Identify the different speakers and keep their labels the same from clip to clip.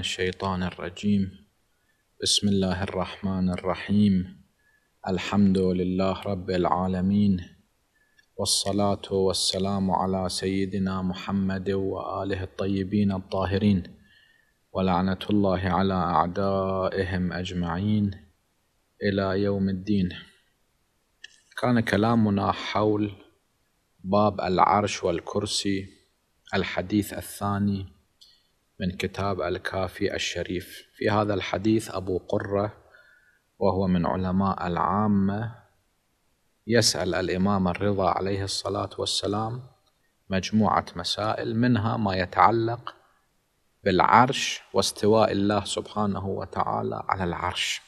Speaker 1: الشيطان الرجيم بسم الله الرحمن الرحيم الحمد لله رب العالمين والصلاة والسلام على سيدنا محمد وآله الطيبين الطاهرين ولعنة الله على أعدائهم أجمعين إلى يوم الدين كان كلامنا حول باب العرش والكرسي الحديث الثاني من كتاب الكافي الشريف في هذا الحديث أبو قرة وهو من علماء العامة يسأل الإمام الرضا عليه الصلاة والسلام مجموعة مسائل منها ما يتعلق بالعرش واستواء الله سبحانه وتعالى على العرش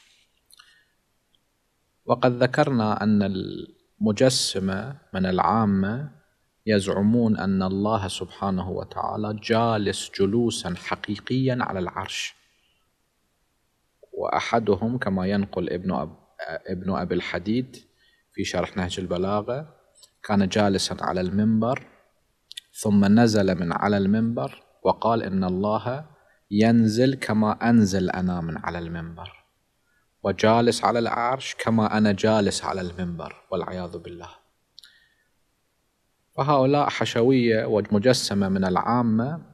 Speaker 1: وقد ذكرنا أن المجسمة من العامة يزعمون ان الله سبحانه وتعالى جالس جلوسا حقيقيا على العرش واحدهم كما ينقل ابن أب ابن ابي الحديد في شرح نهج البلاغه كان جالسا على المنبر ثم نزل من على المنبر وقال ان الله ينزل كما انزل انا من على المنبر وجالس على العرش كما انا جالس على المنبر والعياذ بالله فهؤلاء حشوية ومجسمة من العامة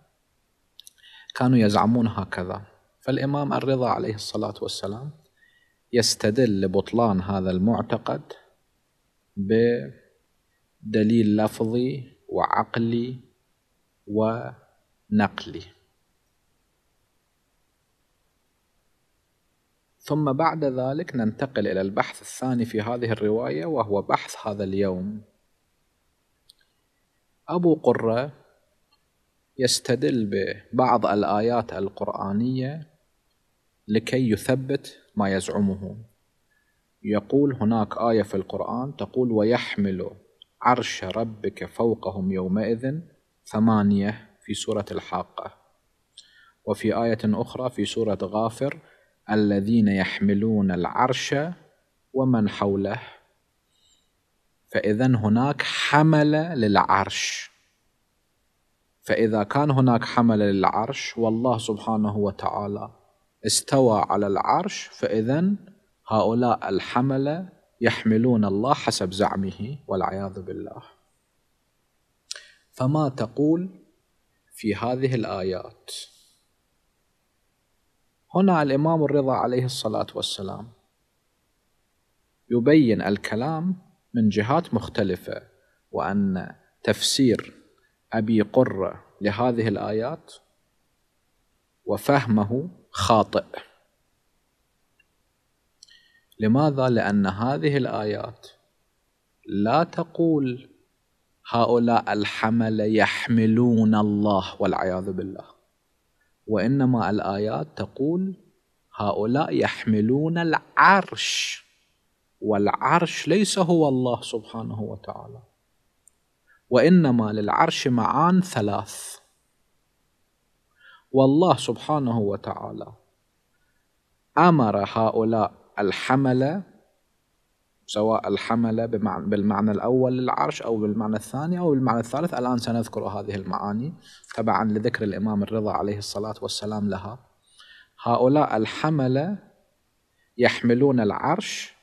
Speaker 1: كانوا يزعمون هكذا فالإمام الرضا عليه الصلاة والسلام يستدل لبطلان هذا المعتقد بدليل لفظي وعقلي ونقلي ثم بعد ذلك ننتقل إلى البحث الثاني في هذه الرواية وهو بحث هذا اليوم أبو قرة يستدل ببعض الآيات القرآنية لكي يثبت ما يزعمه يقول هناك آية في القرآن تقول ويحمل عرش ربك فوقهم يومئذ ثمانية في سورة الحاقة وفي آية أخرى في سورة غافر الذين يحملون العرش ومن حوله فإذا هناك حملة للعرش فإذا كان هناك حملة للعرش والله سبحانه وتعالى استوى على العرش فإذا هؤلاء الحملة يحملون الله حسب زعمه والعياذ بالله فما تقول في هذه الآيات هنا الإمام الرضا عليه الصلاة والسلام يبين الكلام من جهات مختلفة وأن تفسير أبي قرة لهذه الآيات وفهمه خاطئ لماذا؟ لأن هذه الآيات لا تقول هؤلاء الحمل يحملون الله والعياذ بالله وإنما الآيات تقول هؤلاء يحملون العرش والعرش ليس هو الله سبحانه وتعالى وانما للعرش معان ثلاث والله سبحانه وتعالى امر هؤلاء الحمله سواء الحمله بالمعنى الاول للعرش او بالمعنى الثاني او بالمعنى الثالث الان سنذكر هذه المعاني تبعا لذكر الامام الرضا عليه الصلاه والسلام لها هؤلاء الحمله يحملون العرش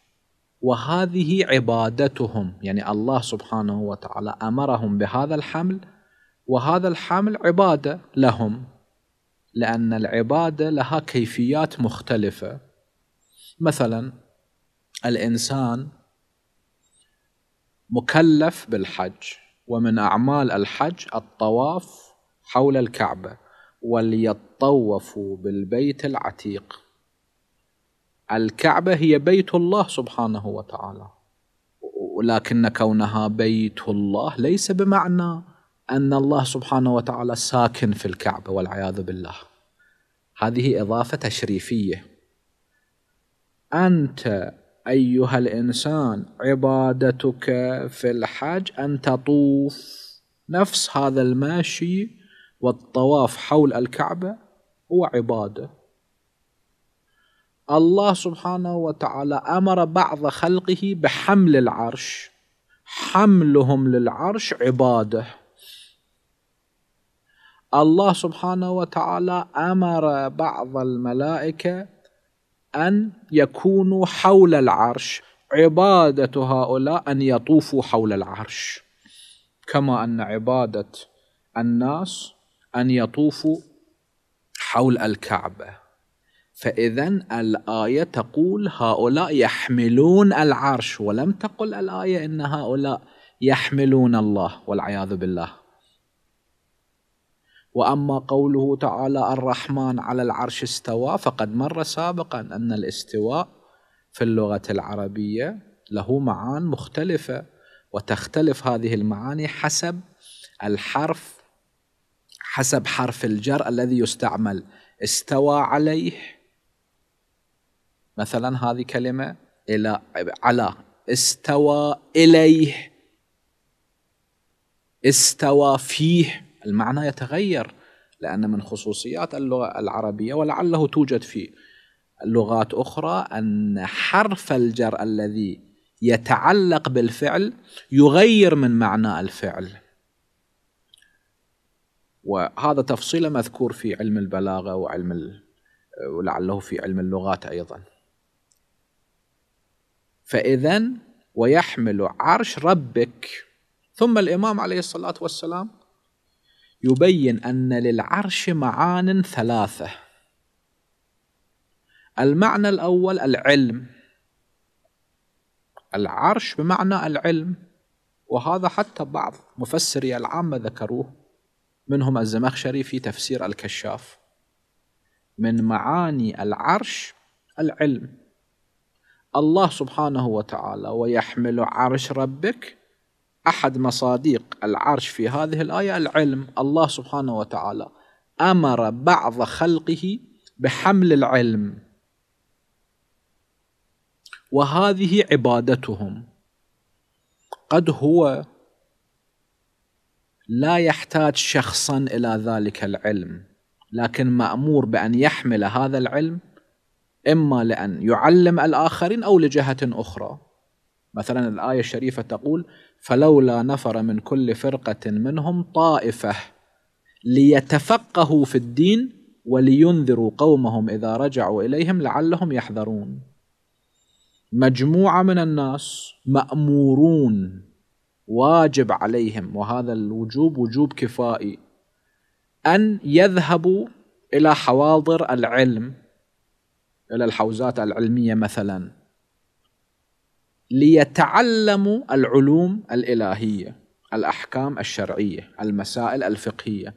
Speaker 1: وهذه عبادتهم يعني الله سبحانه وتعالى امرهم بهذا الحمل وهذا الحمل عباده لهم لان العباده لها كيفيات مختلفه مثلا الانسان مكلف بالحج ومن اعمال الحج الطواف حول الكعبه وليطوفوا بالبيت العتيق الكعبة هي بيت الله سبحانه وتعالى ولكن كونها بيت الله ليس بمعنى أن الله سبحانه وتعالى ساكن في الكعبة والعياذ بالله هذه إضافة تشريفية أنت أيها الإنسان عبادتك في الحج أن تطوف نفس هذا الماشي والطواف حول الكعبة هو عباده الله سبحانه وتعالى امر بعض خلقه بحمل العرش حملهم للعرش عباده الله سبحانه وتعالى امر بعض الملائكه ان يكونوا حول العرش عباده هؤلاء ان يطوفوا حول العرش كما ان عباده الناس ان يطوفوا حول الكعبه فإذا الآية تقول هؤلاء يحملون العرش ولم تقل الآية إن هؤلاء يحملون الله والعياذ بالله وأما قوله تعالى الرحمن على العرش استوى فقد مر سابقا أن الاستواء في اللغة العربية له معان مختلفة وتختلف هذه المعاني حسب الحرف حسب حرف الجر الذي يستعمل استوى عليه مثلا هذه كلمة إلى على استوى إليه استوى فيه المعنى يتغير لأن من خصوصيات اللغة العربية ولعله توجد في اللغات أخرى أن حرف الجر الذي يتعلق بالفعل يغير من معنى الفعل وهذا تفصيله مذكور في علم البلاغة وعلم ولعله في علم اللغات أيضاً فإذا ويحمل عرش ربك ثم الإمام عليه الصلاة والسلام يبين أن للعرش معان ثلاثة المعنى الأول العلم العرش بمعنى العلم وهذا حتى بعض مفسري العامة ذكروه منهم الزمخشري في تفسير الكشاف من معاني العرش العلم الله سبحانه وتعالى ويحمل عرش ربك أحد مصادق العرش في هذه الآية العلم الله سبحانه وتعالى أمر بعض خلقه بحمل العلم وهذه عبادتهم قد هو لا يحتاج شخصا إلى ذلك العلم لكن مأمور بأن يحمل هذا العلم إما لأن يعلم الآخرين أو لجهة أخرى مثلا الآية الشريفة تقول فلولا نفر من كل فرقة منهم طائفة ليتفقهوا في الدين ولينذروا قومهم إذا رجعوا إليهم لعلهم يحذرون مجموعة من الناس مأمورون واجب عليهم وهذا الوجوب وجوب كفائي أن يذهبوا إلى حواضر العلم إلى الحوزات العلمية مثلا ليتعلموا العلوم الإلهية الأحكام الشرعية المسائل الفقهية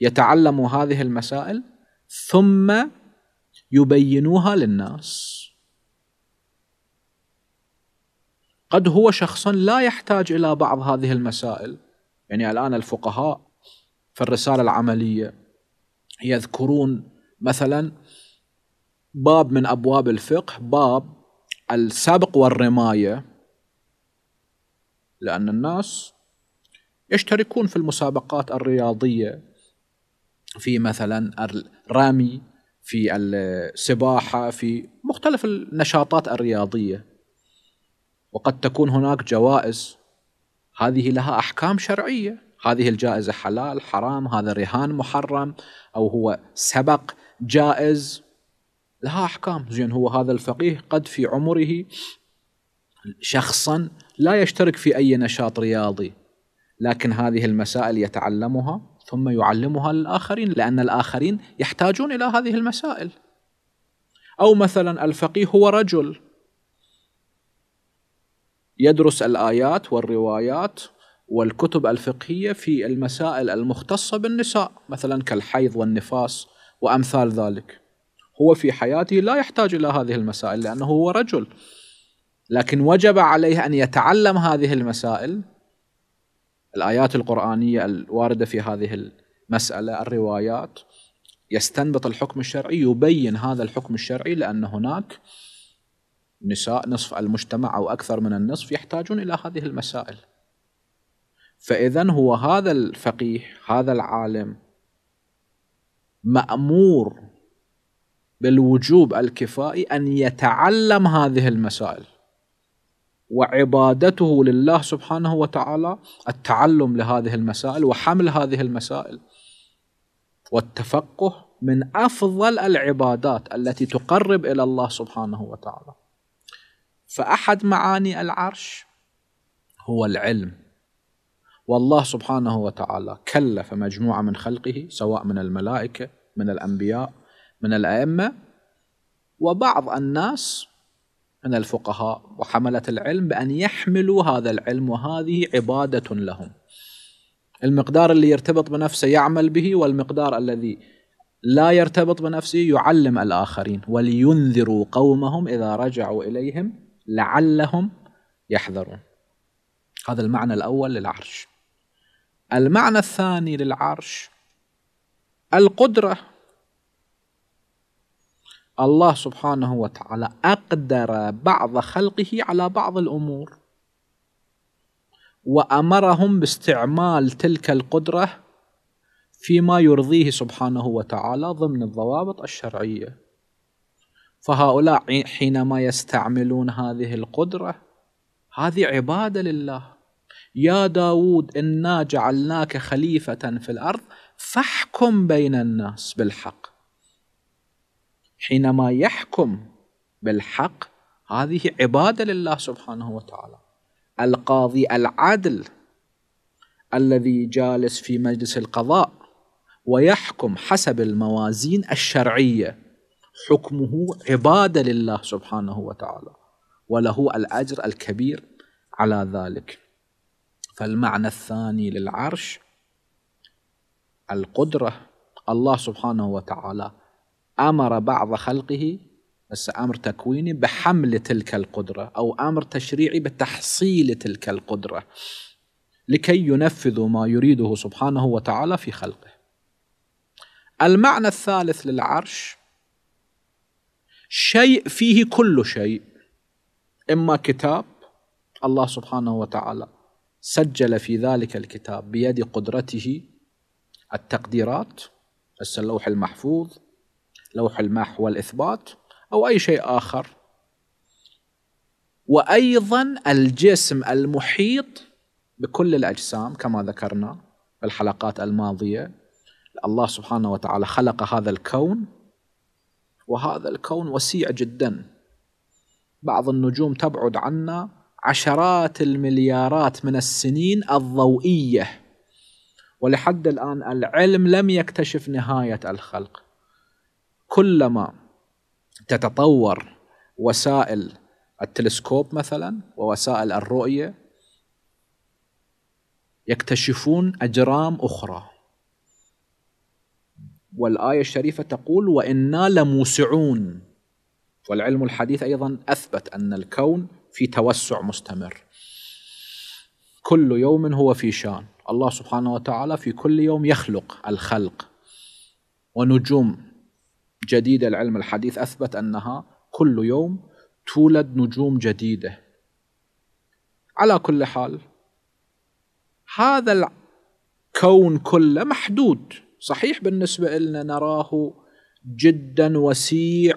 Speaker 1: يتعلموا هذه المسائل ثم يبينوها للناس قد هو شخص لا يحتاج إلى بعض هذه المسائل يعني الآن الفقهاء في الرسالة العملية يذكرون مثلا باب من ابواب الفقه باب السبق والرمايه لان الناس يشتركون في المسابقات الرياضيه في مثلا الرمي في السباحه في مختلف النشاطات الرياضيه وقد تكون هناك جوائز هذه لها احكام شرعيه هذه الجائزه حلال حرام هذا رهان محرم او هو سبق جائز لها احكام زين هو هذا الفقيه قد في عمره شخصا لا يشترك في اي نشاط رياضي لكن هذه المسائل يتعلمها ثم يعلمها للاخرين لان الاخرين يحتاجون الى هذه المسائل او مثلا الفقيه هو رجل يدرس الايات والروايات والكتب الفقهيه في المسائل المختصه بالنساء مثلا كالحيض والنفاس وامثال ذلك هو في حياته لا يحتاج إلى هذه المسائل لأنه هو رجل لكن وجب عليه أن يتعلم هذه المسائل الآيات القرآنية الواردة في هذه المسألة الروايات يستنبط الحكم الشرعي يبين هذا الحكم الشرعي لأن هناك نساء نصف المجتمع أو أكثر من النصف يحتاجون إلى هذه المسائل فإذا هو هذا الفقيه هذا العالم مأمور بالوجوب الكفائي ان يتعلم هذه المسائل وعبادته لله سبحانه وتعالى التعلم لهذه المسائل وحمل هذه المسائل والتفقه من افضل العبادات التي تقرب الى الله سبحانه وتعالى فاحد معاني العرش هو العلم والله سبحانه وتعالى كلف مجموعه من خلقه سواء من الملائكه من الانبياء من الأئمة وبعض الناس من الفقهاء وحملة العلم بأن يحملوا هذا العلم وهذه عبادة لهم المقدار اللي يرتبط بنفسه يعمل به والمقدار الذي لا يرتبط بنفسه يعلم الآخرين ولينذروا قومهم إذا رجعوا إليهم لعلهم يحذرون هذا المعنى الأول للعرش المعنى الثاني للعرش القدرة الله سبحانه وتعالى أقدر بعض خلقه على بعض الأمور وأمرهم باستعمال تلك القدرة فيما يرضيه سبحانه وتعالى ضمن الضوابط الشرعية فهؤلاء حينما يستعملون هذه القدرة هذه عبادة لله يا داود إنا جعلناك خليفة في الأرض فاحكم بين الناس بالحق حينما يحكم بالحق هذه عبادة لله سبحانه وتعالى القاضي العادل الذي جالس في مجلس القضاء ويحكم حسب الموازين الشرعية حكمه عبادة لله سبحانه وتعالى وله الأجر الكبير على ذلك فالمعنى الثاني للعرش القدرة الله سبحانه وتعالى امر بعض خلقه بس امر تكويني بحمل تلك القدره او امر تشريعي بتحصيل تلك القدره لكي ينفذوا ما يريده سبحانه وتعالى في خلقه المعنى الثالث للعرش شيء فيه كل شيء اما كتاب الله سبحانه وتعالى سجل في ذلك الكتاب بيد قدرته التقديرات اللوح المحفوظ لوح المحو والإثبات أو أي شيء آخر وأيضا الجسم المحيط بكل الأجسام كما ذكرنا في الحلقات الماضية الله سبحانه وتعالى خلق هذا الكون وهذا الكون وسيع جدا بعض النجوم تبعد عنا عشرات المليارات من السنين الضوئية ولحد الآن العلم لم يكتشف نهاية الخلق كلما تتطور وسائل التلسكوب مثلا ووسائل الرؤيه يكتشفون اجرام اخرى والايه الشريفه تقول وانا لموسعون والعلم الحديث ايضا اثبت ان الكون في توسع مستمر كل يوم هو في شان الله سبحانه وتعالى في كل يوم يخلق الخلق ونجوم جديدة العلم الحديث أثبت أنها كل يوم تولد نجوم جديدة على كل حال هذا الكون كله محدود صحيح بالنسبة لنا نراه جدا وسيع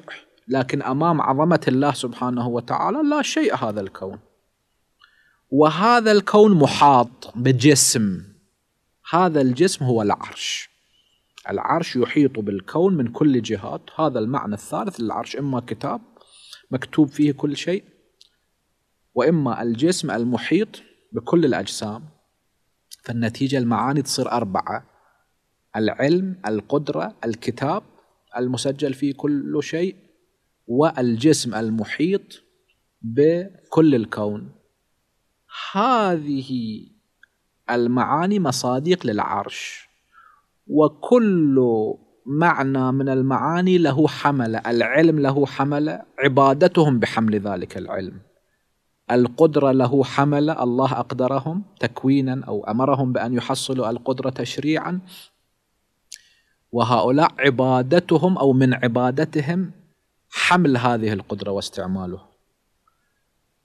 Speaker 1: لكن أمام عظمة الله سبحانه وتعالى لا شيء هذا الكون وهذا الكون محاط بجسم هذا الجسم هو العرش العرش يحيط بالكون من كل جهات هذا المعنى الثالث للعرش إما كتاب مكتوب فيه كل شيء وإما الجسم المحيط بكل الأجسام فالنتيجة المعاني تصير أربعة العلم القدرة الكتاب المسجل فيه كل شيء والجسم المحيط بكل الكون هذه المعاني مصادق للعرش وكل معنى من المعاني له حمله العلم له حمله عبادتهم بحمل ذلك العلم القدره له حمله الله اقدرهم تكوينا او امرهم بان يحصلوا القدره تشريعا وهؤلاء عبادتهم او من عبادتهم حمل هذه القدره واستعمالها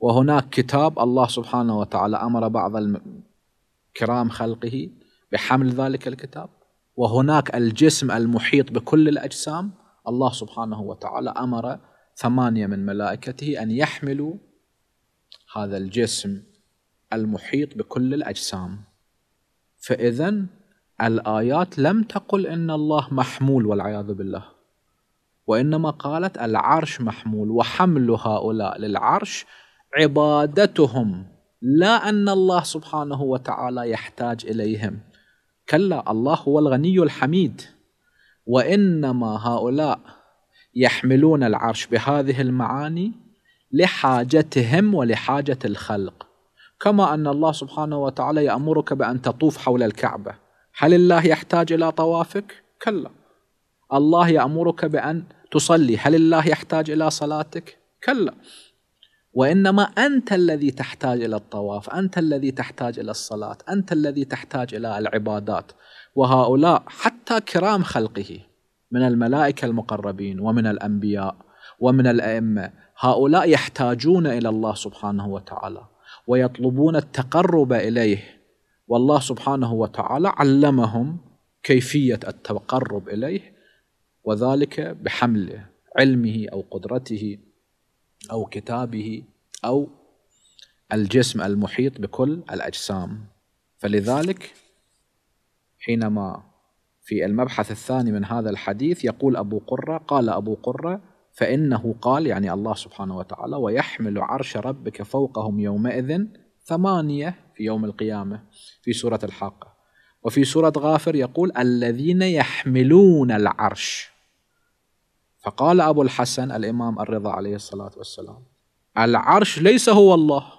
Speaker 1: وهناك كتاب الله سبحانه وتعالى امر بعض كرام خلقه بحمل ذلك الكتاب وهناك الجسم المحيط بكل الأجسام الله سبحانه وتعالى أمر ثمانية من ملائكته أن يحملوا هذا الجسم المحيط بكل الأجسام فإذا الآيات لم تقل إن الله محمول والعياذ بالله وإنما قالت العرش محمول وحمل هؤلاء للعرش عبادتهم لا أن الله سبحانه وتعالى يحتاج إليهم كلا الله هو الغني الحميد وانما هؤلاء يحملون العرش بهذه المعاني لحاجتهم ولحاجه الخلق كما ان الله سبحانه وتعالى يامرك بان تطوف حول الكعبه هل الله يحتاج الى طوافك كلا الله يامرك بان تصلي هل الله يحتاج الى صلاتك كلا وانما انت الذي تحتاج الى الطواف، انت الذي تحتاج الى الصلاه، انت الذي تحتاج الى العبادات، وهؤلاء حتى كرام خلقه من الملائكه المقربين ومن الانبياء ومن الائمه، هؤلاء يحتاجون الى الله سبحانه وتعالى، ويطلبون التقرب اليه، والله سبحانه وتعالى علمهم كيفيه التقرب اليه وذلك بحمله، علمه او قدرته أو كتابه أو الجسم المحيط بكل الأجسام فلذلك حينما في المبحث الثاني من هذا الحديث يقول أبو قرة قال أبو قرة فإنه قال يعني الله سبحانه وتعالى ويحمل عرش ربك فوقهم يومئذ ثمانية في يوم القيامة في سورة الحاقة وفي سورة غافر يقول الذين يحملون العرش فقال أبو الحسن الإمام الرضا عليه الصلاة والسلام العرش ليس هو الله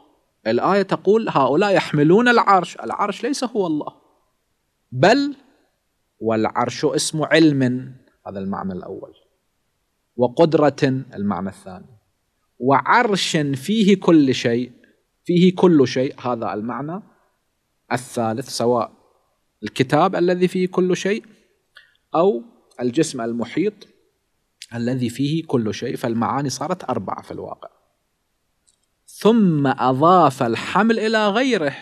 Speaker 1: الآية تقول هؤلاء يحملون العرش العرش ليس هو الله بل والعرش اسم علم هذا المعنى الأول وقدرة المعنى الثاني وعرش فيه كل شيء فيه كل شيء هذا المعنى الثالث سواء الكتاب الذي فيه كل شيء أو الجسم المحيط الذي فيه كل شيء فالمعاني صارت أربعة في الواقع ثم أضاف الحمل إلى غيره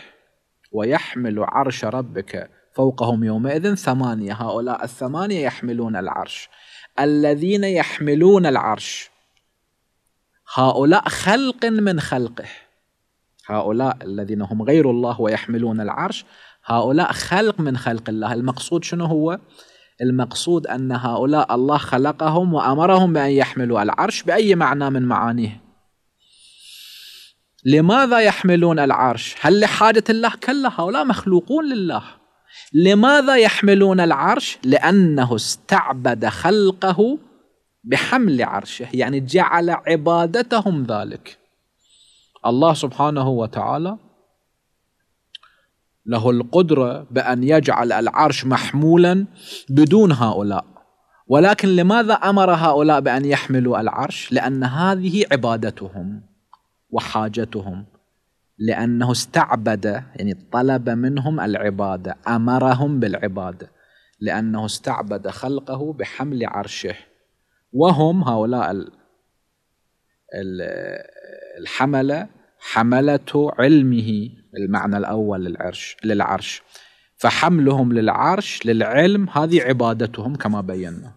Speaker 1: ويحمل عرش ربك فوقهم يومئذ ثمانية هؤلاء الثمانية يحملون العرش الذين يحملون العرش هؤلاء خلق من خلقه هؤلاء الذين هم غير الله ويحملون العرش هؤلاء خلق من خلق الله المقصود شنو هو المقصود أن هؤلاء الله خلقهم وأمرهم بأن يحملوا العرش بأي معنى من معانيه لماذا يحملون العرش هل لحاجة الله كلا هؤلاء مخلوقون لله لماذا يحملون العرش لأنه استعبد خلقه بحمل عرشه يعني جعل عبادتهم ذلك الله سبحانه وتعالى له القدرة بأن يجعل العرش محمولا بدون هؤلاء ولكن لماذا أمر هؤلاء بأن يحملوا العرش؟ لأن هذه عبادتهم وحاجتهم لأنه استعبد يعني طلب منهم العبادة أمرهم بالعبادة لأنه استعبد خلقه بحمل عرشه وهم هؤلاء الحملة حملة علمه المعنى الأول للعرش للعرش فحملهم للعرش للعلم هذه عبادتهم كما بينا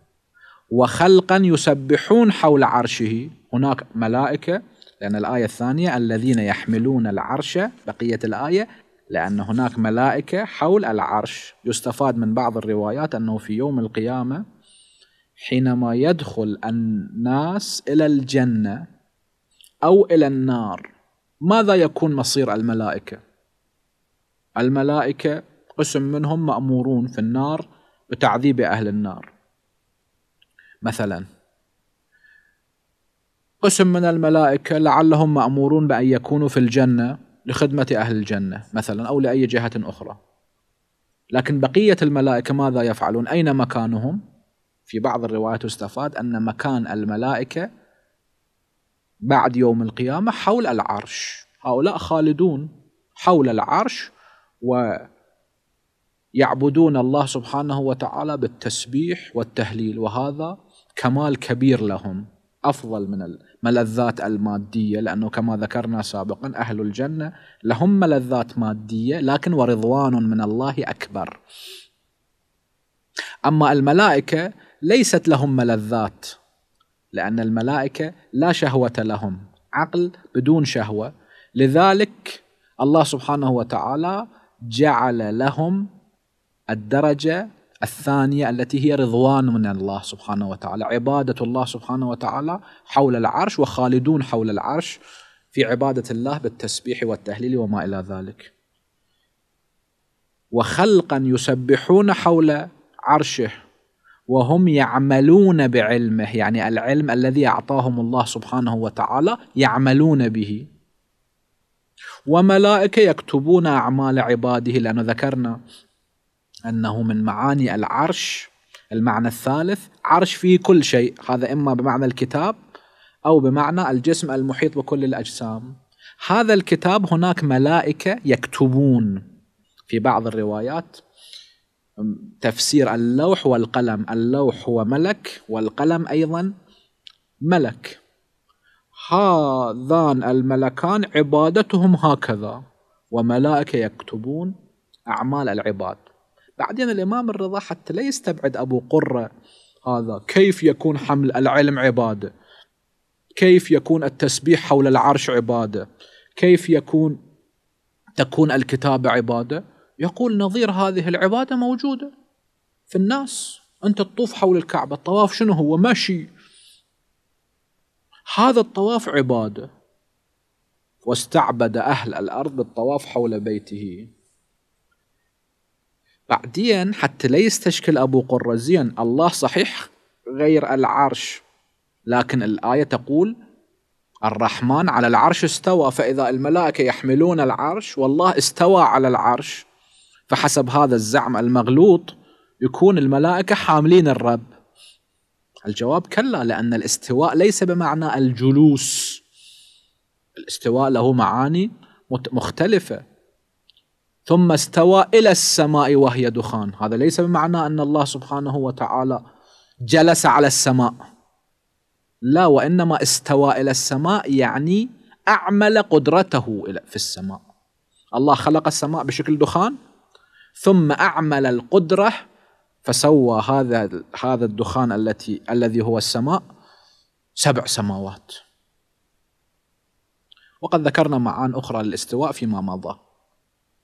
Speaker 1: وخلقا يسبحون حول عرشه هناك ملائكة لأن الآية الثانية الذين يحملون العرش بقية الآية لأن هناك ملائكة حول العرش يستفاد من بعض الروايات أنه في يوم القيامة حينما يدخل الناس إلى الجنة أو إلى النار ماذا يكون مصير الملائكة؟ الملائكة قسم منهم مأمورون في النار بتعذيب أهل النار مثلا قسم من الملائكة لعلهم مأمورون بأن يكونوا في الجنة لخدمة أهل الجنة مثلا أو لأي جهة أخرى لكن بقية الملائكة ماذا يفعلون؟ أين مكانهم؟ في بعض الروايات استفاد أن مكان الملائكة بعد يوم القيامة حول العرش هؤلاء خالدون حول العرش ويعبدون الله سبحانه وتعالى بالتسبيح والتهليل وهذا كمال كبير لهم أفضل من الملذات المادية لأنه كما ذكرنا سابقا أهل الجنة لهم ملذات مادية لكن ورضوان من الله أكبر أما الملائكة ليست لهم ملذات لأن الملائكة لا شهوة لهم عقل بدون شهوة لذلك الله سبحانه وتعالى جعل لهم الدرجة الثانية التي هي رضوان من الله سبحانه وتعالى عبادة الله سبحانه وتعالى حول العرش وخالدون حول العرش في عبادة الله بالتسبيح والتهليل وما إلى ذلك وخلقا يسبحون حول عرشه وهم يعملون بعلمه يعني العلم الذي أعطاهم الله سبحانه وتعالى يعملون به وملائكة يكتبون أعمال عباده لأنه ذكرنا أنه من معاني العرش المعنى الثالث عرش فيه كل شيء هذا إما بمعنى الكتاب أو بمعنى الجسم المحيط بكل الأجسام هذا الكتاب هناك ملائكة يكتبون في بعض الروايات تفسير اللوح والقلم اللوح هو ملك والقلم أيضا ملك هذان الملكان عبادتهم هكذا وملائكة يكتبون أعمال العباد بعدين الإمام الرضا حتى لا يستبعد أبو قرة هذا كيف يكون حمل العلم عبادة كيف يكون التسبيح حول العرش عبادة كيف يكون تكون الكتابة عبادة يقول نظير هذه العبادة موجودة في الناس أنت تطوف حول الكعبة الطواف شنو هو مشي هذا الطواف عبادة واستعبد أهل الأرض بالطواف حول بيته بعدين حتى لا يستشكل أبو قرزين الله صحيح غير العرش لكن الآية تقول الرحمن على العرش استوى فإذا الملائكة يحملون العرش والله استوى على العرش فحسب هذا الزعم المغلوط يكون الملائكة حاملين الرب الجواب كلا لأن الاستواء ليس بمعنى الجلوس الاستواء له معاني مختلفة ثم استوى إلى السماء وهي دخان هذا ليس بمعنى أن الله سبحانه وتعالى جلس على السماء لا وإنما استوى إلى السماء يعني أعمل قدرته في السماء الله خلق السماء بشكل دخان ثم اعمل القدره فسوى هذا هذا الدخان التي الذي هو السماء سبع سماوات وقد ذكرنا معان اخرى للاستواء فيما مضى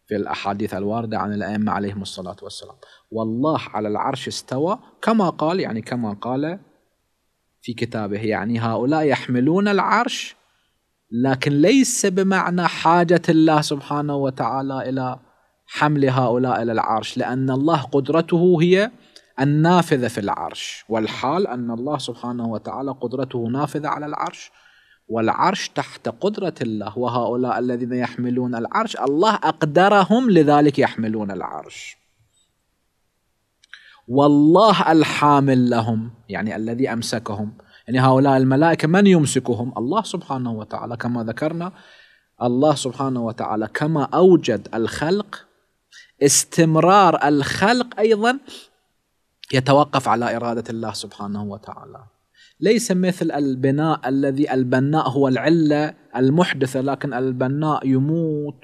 Speaker 1: في الاحاديث الوارده عن الائمه عليهم الصلاه والسلام والله على العرش استوى كما قال يعني كما قال في كتابه يعني هؤلاء يحملون العرش لكن ليس بمعنى حاجه الله سبحانه وتعالى الى حمل هؤلاء إلى العرش لأن الله قدرته هي النافذة في العرش والحال أن الله سبحانه وتعالى قدرته نافذة على العرش والعرش تحت قدرة الله وهؤلاء الذين يحملون العرش الله أقدرهم لذلك يحملون العرش والله الحامل لهم يعني الذي أمسكهم يعني هؤلاء الملائكة من يمسكهم الله سبحانه وتعالى كما ذكرنا الله سبحانه وتعالى كما أوجد الخلق استمرار الخلق ايضا يتوقف على اراده الله سبحانه وتعالى ليس مثل البناء الذي البناء هو العله المحدثه لكن البناء يموت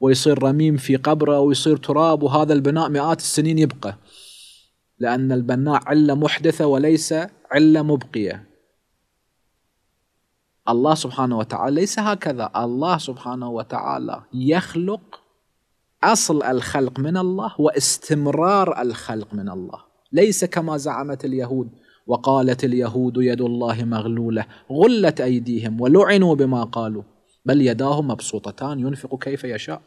Speaker 1: ويصير رميم في قبره ويصير تراب وهذا البناء مئات السنين يبقى لأن البناء علة محدثة وليس علة مبقية الله سبحانه وتعالى ليس هكذا الله سبحانه وتعالى يخلق اصل الخلق من الله واستمرار الخلق من الله ليس كما زعمت اليهود وقالت اليهود يد الله مغلوله غلت ايديهم ولعنوا بما قالوا بل يداه مبسوطتان ينفق كيف يشاء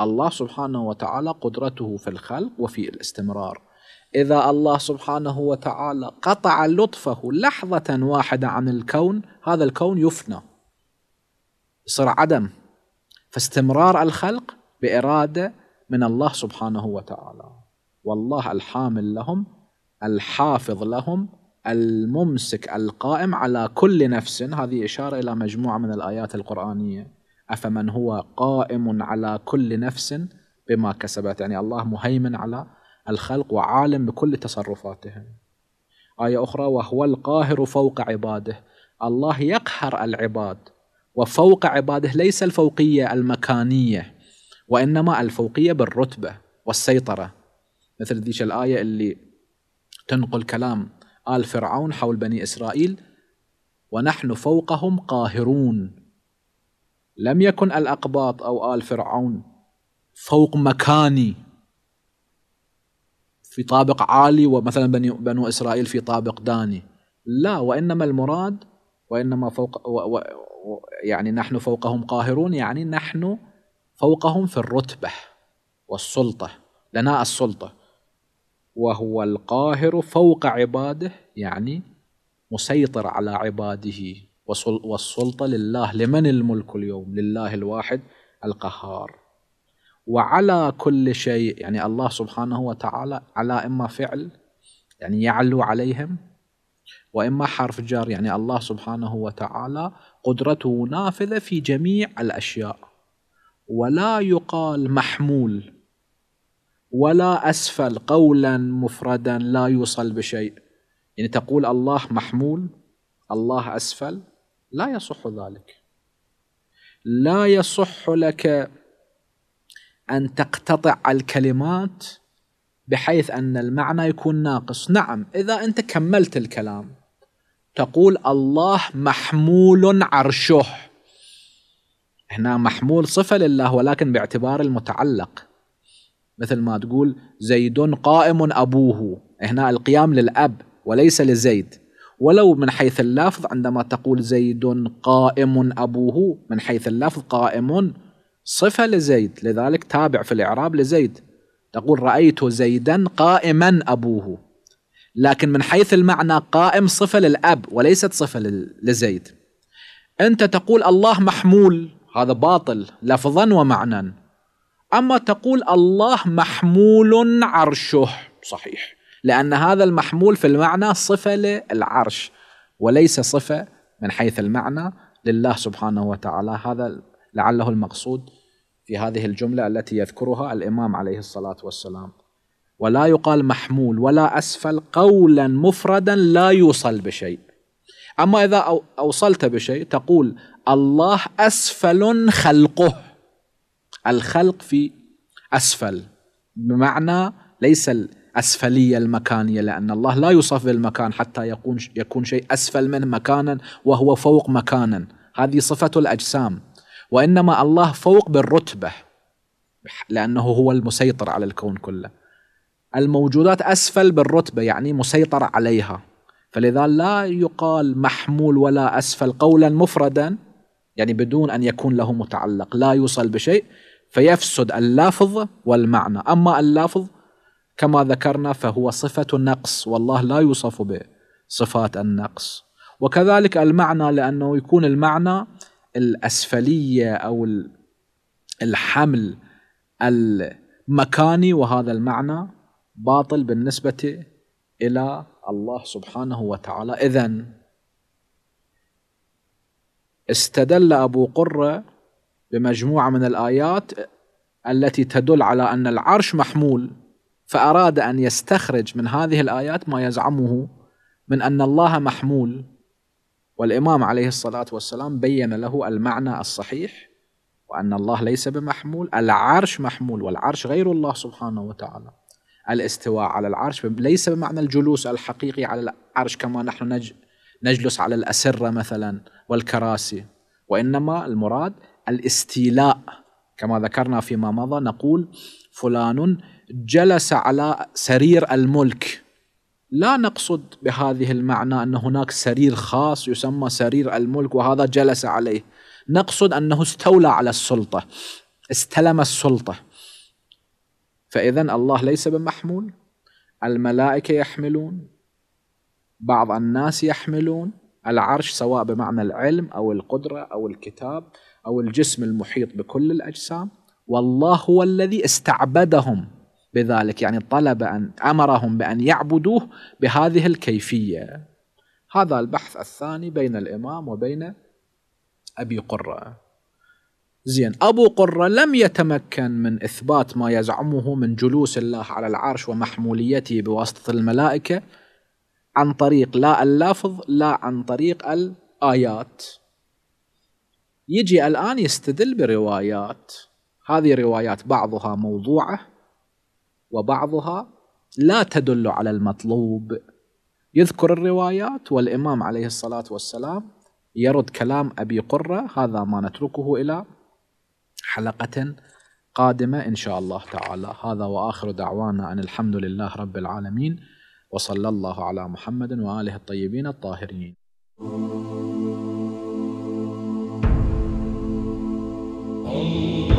Speaker 1: الله سبحانه وتعالى قدرته في الخلق وفي الاستمرار اذا الله سبحانه وتعالى قطع لطفه لحظه واحده عن الكون هذا الكون يفنى يصير عدم فاستمرار الخلق باراده من الله سبحانه وتعالى والله الحامل لهم الحافظ لهم الممسك القائم على كل نفس هذه اشاره الى مجموعه من الايات القرانيه افمن هو قائم على كل نفس بما كسبت يعني الله مهيمن على الخلق وعالم بكل تصرفاتهم آية أخرى وهو القاهر فوق عباده الله يقهر العباد وفوق عباده ليس الفوقية المكانية وإنما الفوقية بالرتبة والسيطرة مثل ذيش الآية اللي تنقل كلام آل فرعون حول بني إسرائيل ونحن فوقهم قاهرون لم يكن الأقباط أو آل فرعون فوق مكاني في طابق عالي ومثلا بني بنو إسرائيل في طابق داني لا وإنما المراد وإنما فوق و و يعني نحن فوقهم قاهرون يعني نحن فوقهم في الرتبة والسلطة لنا السلطة وهو القاهر فوق عباده يعني مسيطر على عباده والسلطة لله لمن الملك اليوم لله الواحد القهار وعلى كل شيء يعني الله سبحانه وتعالى على إما فعل يعني يعلو عليهم وإما حرف جار يعني الله سبحانه وتعالى قدرته نافذة في جميع الأشياء ولا يقال محمول ولا أسفل قولا مفردا لا يوصل بشيء يعني تقول الله محمول الله أسفل لا يصح ذلك لا يصح لك أن تقتطع الكلمات بحيث أن المعنى يكون ناقص نعم إذا أنت كملت الكلام تقول الله محمول عرشه هنا محمول صفة لله ولكن باعتبار المتعلق مثل ما تقول زيد قائم أبوه هنا القيام للأب وليس لزيد ولو من حيث اللفظ عندما تقول زيد قائم أبوه من حيث اللفظ قائم صفة لزيد لذلك تابع في الإعراب لزيد تقول رأيت زيدا قائما أبوه لكن من حيث المعنى قائم صفة للأب وليست صفة لزيد أنت تقول الله محمول هذا باطل لفظا ومعنى أما تقول الله محمول عرشه صحيح لأن هذا المحمول في المعنى صفة للعرش وليس صفة من حيث المعنى لله سبحانه وتعالى هذا لعله المقصود في هذه الجملة التي يذكرها الإمام عليه الصلاة والسلام ولا يقال محمول ولا أسفل قولا مفردا لا يوصل بشيء أما إذا أوصلت بشيء تقول الله أسفل خلقه الخلق في أسفل بمعنى ليس الأسفلية المكانية لأن الله لا يوصف بالمكان حتى يكون يكون شيء أسفل منه مكانا وهو فوق مكانا هذه صفة الأجسام وإنما الله فوق بالرتبة لأنه هو المسيطر على الكون كله الموجودات أسفل بالرتبة يعني مسيطر عليها فلذا لا يقال محمول ولا أسفل قولا مفردا يعني بدون أن يكون له متعلق لا يوصل بشيء فيفسد اللافظ والمعنى أما اللافظ كما ذكرنا فهو صفة نقص والله لا يوصف بصفات النقص وكذلك المعنى لأنه يكون المعنى الأسفلية أو الحمل المكاني وهذا المعنى باطل بالنسبة إلى الله سبحانه وتعالى إذن استدل أبو قرة بمجموعة من الآيات التي تدل على أن العرش محمول فأراد أن يستخرج من هذه الآيات ما يزعمه من أن الله محمول والإمام عليه الصلاة والسلام بين له المعنى الصحيح وأن الله ليس بمحمول العرش محمول والعرش غير الله سبحانه وتعالى الاستواء على العرش ليس بمعنى الجلوس الحقيقي على العرش كما نحن نجد نجلس على الأسرة مثلا والكراسي وإنما المراد الاستيلاء كما ذكرنا فيما مضى نقول فلان جلس على سرير الملك لا نقصد بهذه المعنى أن هناك سرير خاص يسمى سرير الملك وهذا جلس عليه نقصد أنه استولى على السلطة استلم السلطة فإذا الله ليس بمحمول الملائكة يحملون بعض الناس يحملون العرش سواء بمعنى العلم أو القدرة أو الكتاب أو الجسم المحيط بكل الأجسام والله هو الذي استعبدهم بذلك يعني طلب أن أمرهم بأن يعبدوه بهذه الكيفية هذا البحث الثاني بين الإمام وبين أبي قرة زين أبو قرة لم يتمكن من إثبات ما يزعمه من جلوس الله على العرش ومحموليته بواسطة الملائكة عن طريق لا اللفظ لا عن طريق الآيات يجي الآن يستدل بروايات هذه روايات بعضها موضوعة وبعضها لا تدل على المطلوب يذكر الروايات والإمام عليه الصلاة والسلام يرد كلام أبي قرة هذا ما نتركه إلى حلقة قادمة إن شاء الله تعالى هذا وآخر دعوانا أن الحمد لله رب العالمين وصلى الله على محمد واله الطيبين الطاهرين Oh